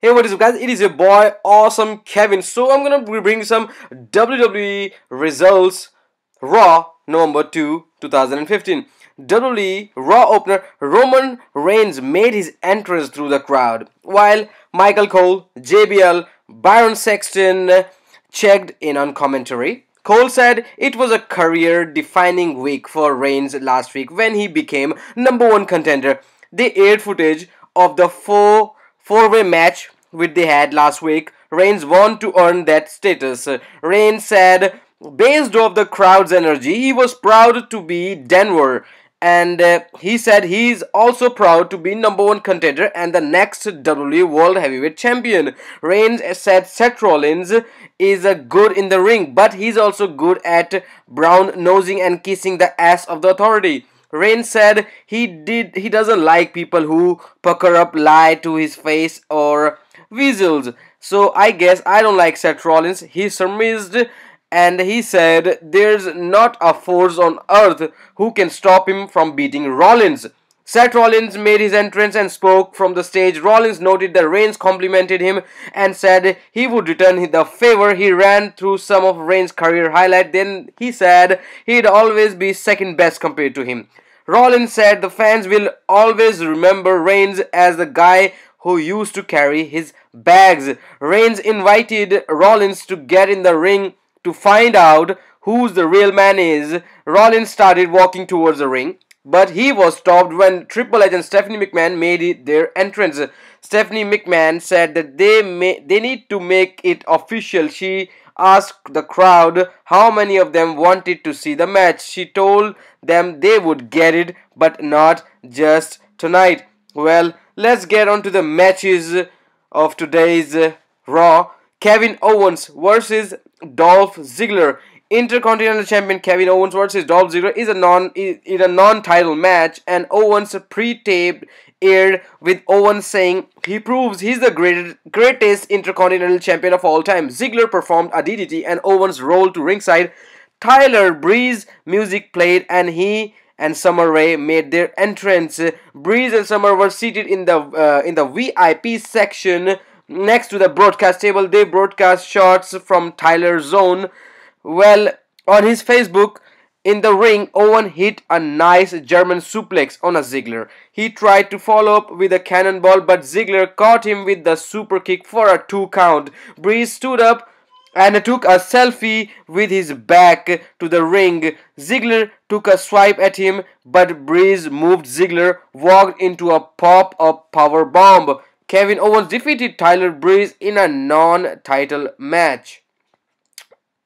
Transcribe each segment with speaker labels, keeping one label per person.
Speaker 1: Hey what is up guys it is your boy awesome Kevin so I'm gonna bring some WWE results Raw November 2 2015 WWE Raw opener Roman Reigns made his entrance through the crowd while Michael Cole JBL Byron Sexton checked in on commentary Cole said it was a career defining week for Reigns last week when he became number one contender they aired footage of the four four-way match with they had last week. Reigns won to earn that status. Uh, Reigns said, based off the crowd's energy, he was proud to be Denver. And uh, he said he's also proud to be number one contender and the next WWE World Heavyweight Champion. Reigns said Seth Rollins is uh, good in the ring, but he's also good at brown nosing and kissing the ass of the authority. Rain said he did he doesn't like people who pucker up lie to his face or weasels. So I guess I don't like Seth Rollins. He surmised and he said there's not a force on earth who can stop him from beating Rollins. Seth Rollins made his entrance and spoke from the stage. Rollins noted that Reigns complimented him and said he would return the favor. He ran through some of Reigns' career highlight. Then he said he'd always be second best compared to him. Rollins said the fans will always remember Reigns as the guy who used to carry his bags. Reigns invited Rollins to get in the ring to find out who the real man is. Rollins started walking towards the ring but he was stopped when Triple H and Stephanie McMahon made their entrance. Stephanie McMahon said that they may, they need to make it official. She asked the crowd how many of them wanted to see the match. She told them they would get it, but not just tonight. Well, let's get on to the matches of today's Raw. Kevin Owens versus Dolph Ziggler Intercontinental Champion Kevin Owens versus Dolph Ziggler is a non is, is a non-title match, and Owens pre-taped aired with Owens saying he proves he's the greatest greatest Intercontinental Champion of all time. Ziggler performed a DDT, and Owens rolled to ringside. Tyler Breeze music played, and he and Summer Rae made their entrance. Breeze and Summer were seated in the uh, in the VIP section next to the broadcast table. They broadcast shots from Tyler's zone. Well, on his Facebook, in the ring, Owen hit a nice German suplex on a Ziggler. He tried to follow up with a cannonball, but Ziggler caught him with the super kick for a two count. Breeze stood up and took a selfie with his back to the ring. Ziggler took a swipe at him, but Breeze moved Ziggler, walked into a pop-up power bomb. Kevin Owens defeated Tyler Breeze in a non-title match.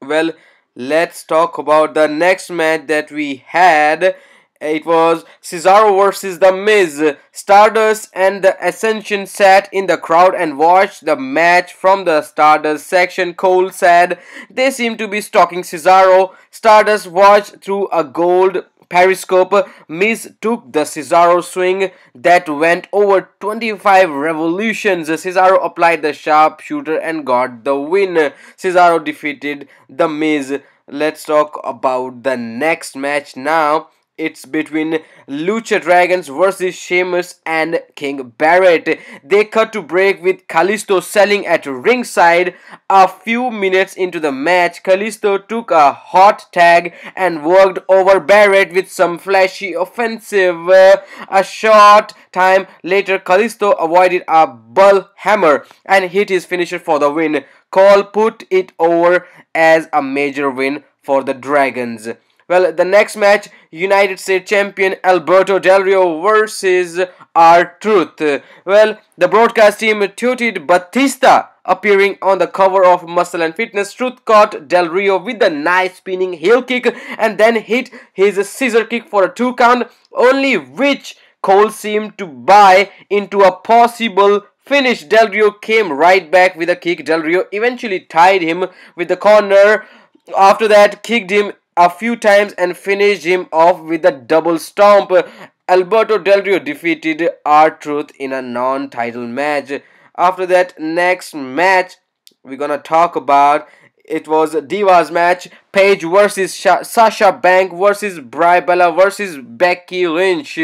Speaker 1: Well, let's talk about the next match that we had. It was Cesaro versus The Miz. Stardust and The Ascension sat in the crowd and watched the match from the Stardust section. Cole said they seem to be stalking Cesaro. Stardust watched through a gold Periscope, mistook the Cesaro swing that went over 25 revolutions. Cesaro applied the sharpshooter and got the win. Cesaro defeated the Miz. Let's talk about the next match now it's between Lucha Dragons versus Sheamus and King Barrett. They cut to break with Kalisto selling at ringside. A few minutes into the match, Kalisto took a hot tag and worked over Barrett with some flashy offensive. a short time later, Kalisto avoided a bull hammer and hit his finisher for the win. Call put it over as a major win for the Dragons. Well, the next match, United States champion Alberto Del Rio versus R-Truth. Well, the broadcast team tweeted Batista appearing on the cover of Muscle and Fitness. Truth caught Del Rio with a nice spinning heel kick and then hit his scissor kick for a two count, only which Cole seemed to buy into a possible finish. Del Rio came right back with a kick. Del Rio eventually tied him with the corner. After that, kicked him a few times and finished him off with a double stomp. Alberto Del Rio defeated R-Truth in a non-title match. After that next match, we're gonna talk about it was Divas match. Paige versus Sha Sasha Bank versus Bri Bella versus Becky Lynch.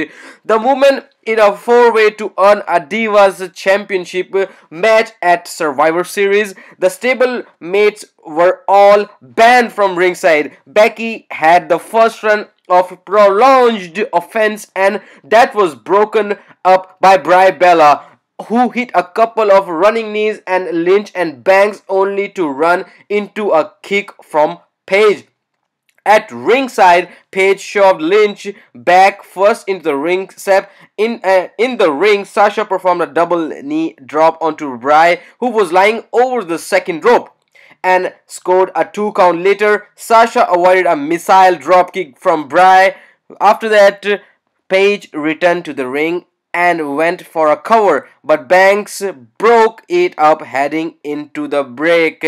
Speaker 1: The woman in a four-way to earn a Divas Championship match at Survivor Series. The stable mates were all banned from ringside. Becky had the first run of prolonged offense and that was broken up by Bri Bella who hit a couple of running knees and Lynch and Banks only to run into a kick from Page. At ringside, Page shoved Lynch back first into the ring step. In uh, in the ring, Sasha performed a double knee drop onto Bry, who was lying over the second rope and scored a two count later. Sasha avoided a missile drop kick from Bry. After that, Page returned to the ring and went for a cover but Banks broke it up heading into the break.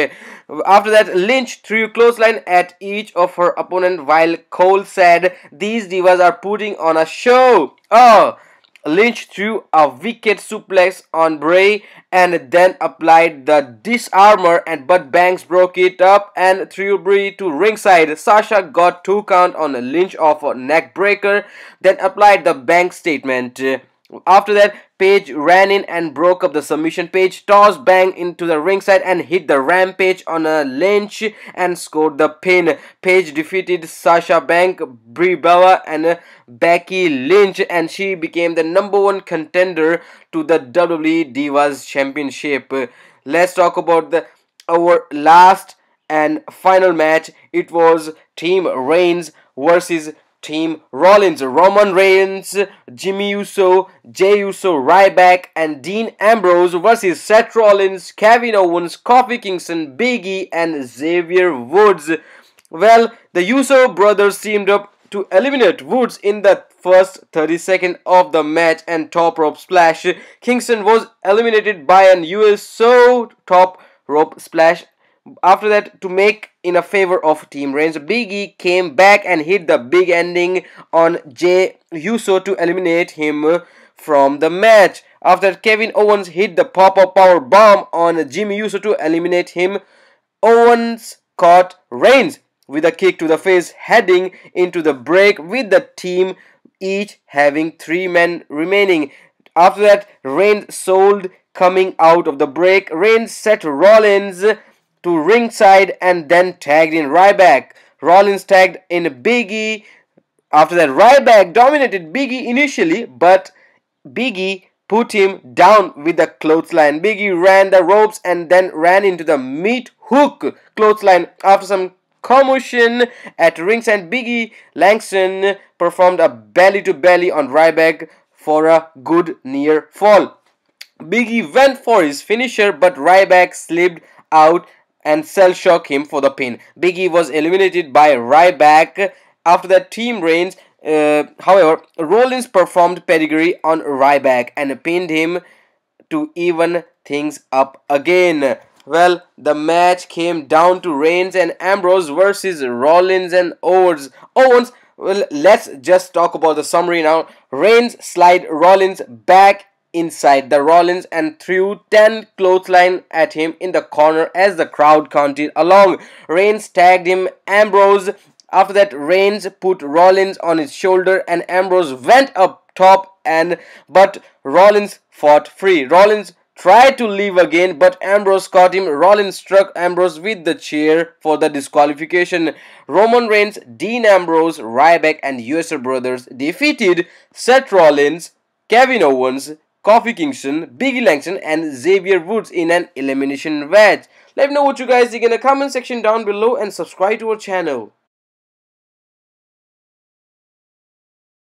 Speaker 1: After that Lynch threw clothesline at each of her opponent while Cole said these divas are putting on a show. Oh Lynch threw a wicked suplex on Bray and then applied the disarmor and but Banks broke it up and threw Bray to ringside. Sasha got two count on a Lynch of a neck breaker then applied the Banks statement. After that, Page ran in and broke up the submission. Page tossed Bang into the ringside and hit the rampage on a lynch and scored the pin. Page defeated Sasha Bank, Brie Bella, and Becky Lynch, and she became the number one contender to the WWE Divas Championship. Let's talk about the our last and final match. It was Team Reigns versus Team Rollins, Roman Reigns, Jimmy Uso, Jey Uso, Ryback, and Dean Ambrose versus Seth Rollins, Kevin Owens, Kofi Kingston, Big E, and Xavier Woods. Well, the Uso brothers teamed up to eliminate Woods in the first 30 seconds of the match and top rope splash. Kingston was eliminated by an USO top rope splash after that to make in a favor of Team Reigns. Big E came back and hit the big ending on Jay Uso to eliminate him from the match. After Kevin Owens hit the pop-up power bomb on Jimmy Uso to eliminate him, Owens caught Reigns with a kick to the face heading into the break with the team each having three men remaining. After that, Reigns sold coming out of the break. Reigns set Rollins to ringside and then tagged in Ryback. Rollins tagged in Biggie. After that, Ryback dominated Biggie initially, but Biggie put him down with a clothesline. Biggie ran the ropes and then ran into the meat hook clothesline after some commotion at ringside. Biggie Langston performed a belly to belly on Ryback for a good near fall. Biggie went for his finisher, but Ryback slipped out and Cell shock him for the pin. Big E was eliminated by Ryback after that Team Reigns. Uh, however, Rollins performed pedigree on Ryback and pinned him to even things up again. Well, the match came down to Reigns and Ambrose versus Rollins and Owens. Owens, well, let's just talk about the summary now. Reigns slide Rollins back inside the Rollins and threw 10 clothesline at him in the corner as the crowd counted along. Reigns tagged him Ambrose. After that, Reigns put Rollins on his shoulder and Ambrose went up top and but Rollins fought free. Rollins tried to leave again but Ambrose caught him. Rollins struck Ambrose with the chair for the disqualification. Roman Reigns, Dean Ambrose, Ryback and USA Brothers defeated Seth Rollins, Kevin Owens, Coffee Kingston, Biggie Langston and Xavier Woods in an elimination match. Let me know what you guys think in the comment section down below and subscribe to our channel.